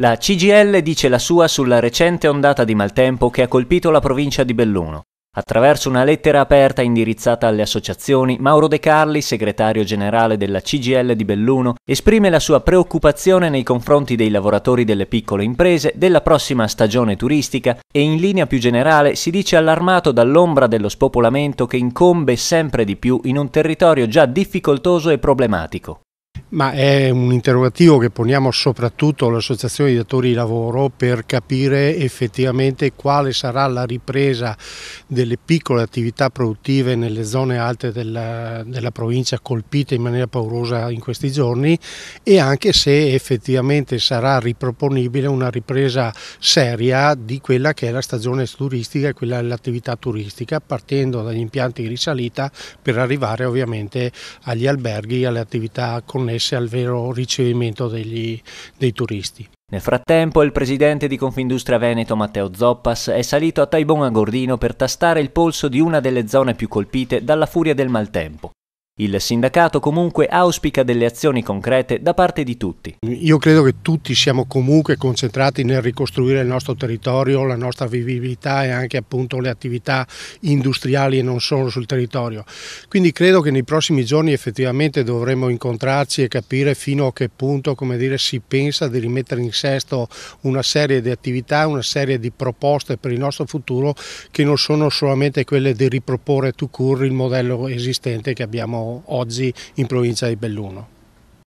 La CGL dice la sua sulla recente ondata di maltempo che ha colpito la provincia di Belluno. Attraverso una lettera aperta indirizzata alle associazioni, Mauro De Carli, segretario generale della CGL di Belluno, esprime la sua preoccupazione nei confronti dei lavoratori delle piccole imprese, della prossima stagione turistica e in linea più generale si dice allarmato dall'ombra dello spopolamento che incombe sempre di più in un territorio già difficoltoso e problematico. Ma è un interrogativo che poniamo soprattutto all'Associazione di datori di lavoro per capire effettivamente quale sarà la ripresa delle piccole attività produttive nelle zone alte della, della provincia colpite in maniera paurosa in questi giorni e anche se effettivamente sarà riproponibile una ripresa seria di quella che è la stagione turistica e quella dell'attività turistica partendo dagli impianti di risalita per arrivare ovviamente agli alberghi, e alle attività connesse interesse al vero ricevimento degli, dei turisti. Nel frattempo il presidente di Confindustria Veneto Matteo Zoppas è salito a Taibon a Gordino per tastare il polso di una delle zone più colpite dalla furia del maltempo. Il sindacato comunque auspica delle azioni concrete da parte di tutti. Io credo che tutti siamo comunque concentrati nel ricostruire il nostro territorio, la nostra vivibilità e anche appunto le attività industriali e non solo sul territorio. Quindi credo che nei prossimi giorni effettivamente dovremo incontrarci e capire fino a che punto dire, si pensa di rimettere in sesto una serie di attività, una serie di proposte per il nostro futuro che non sono solamente quelle di riproporre to cure il modello esistente che abbiamo oggi in provincia di Belluno.